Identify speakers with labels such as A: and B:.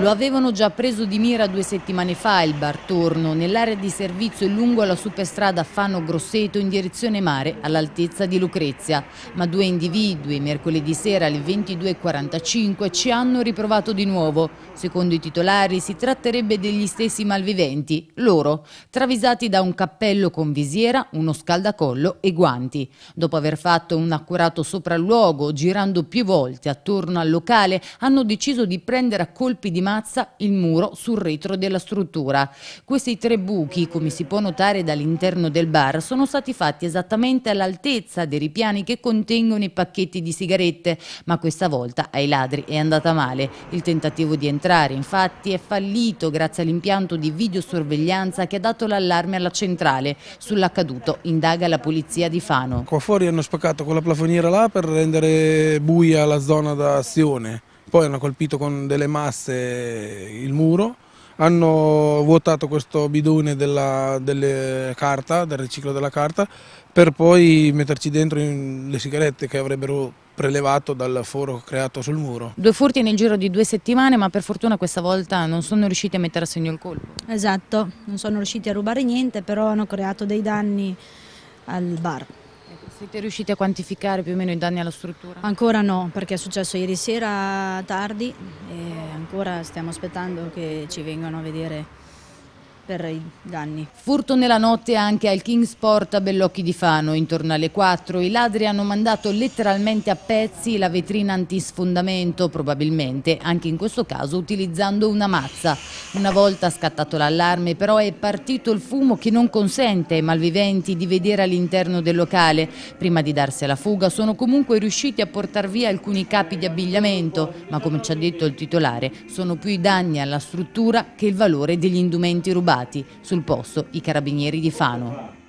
A: Lo avevano già preso di mira due settimane fa il bar Torno, nell'area di servizio lungo la superstrada Fano Grosseto in direzione mare all'altezza di Lucrezia. Ma due individui mercoledì sera alle 22.45 ci hanno riprovato di nuovo. Secondo i titolari si tratterebbe degli stessi malviventi, loro, travisati da un cappello con visiera, uno scaldacollo e guanti. Dopo aver fatto un accurato sopralluogo, girando più volte attorno al locale, hanno deciso di prendere a colpi di mano ammazza il muro sul retro della struttura. Questi tre buchi, come si può notare dall'interno del bar, sono stati fatti esattamente all'altezza dei ripiani che contengono i pacchetti di sigarette, ma questa volta ai ladri è andata male. Il tentativo di entrare infatti è fallito grazie all'impianto di videosorveglianza che ha dato l'allarme alla centrale. Sull'accaduto indaga la polizia di Fano.
B: Qua fuori hanno spaccato quella plafoniera là per rendere buia la zona d'azione poi hanno colpito con delle masse il muro, hanno vuotato questo bidone della, delle carta, del riciclo della carta, per poi metterci dentro le sigarette che avrebbero prelevato dal foro creato sul muro.
C: Due furti nel giro di due settimane, ma per fortuna questa volta non sono riusciti a mettere a segno il colpo. Esatto, non sono riusciti a rubare niente, però hanno creato dei danni al bar. Siete riusciti a quantificare più o meno i danni alla struttura? Ancora no, perché è successo ieri sera tardi e ancora stiamo aspettando che ci vengano a vedere per i danni.
A: Furto nella notte anche al Kingsport a Bellocchi di Fano. Intorno alle 4 i ladri hanno mandato letteralmente a pezzi la vetrina antisfondamento, probabilmente anche in questo caso utilizzando una mazza. Una volta scattato l'allarme però è partito il fumo che non consente ai malviventi di vedere all'interno del locale. Prima di darsi alla fuga sono comunque riusciti a portar via alcuni capi di abbigliamento, ma come ci ha detto il titolare sono più i danni alla struttura che il valore degli indumenti rubati arrestati sul posto i carabinieri di Fano.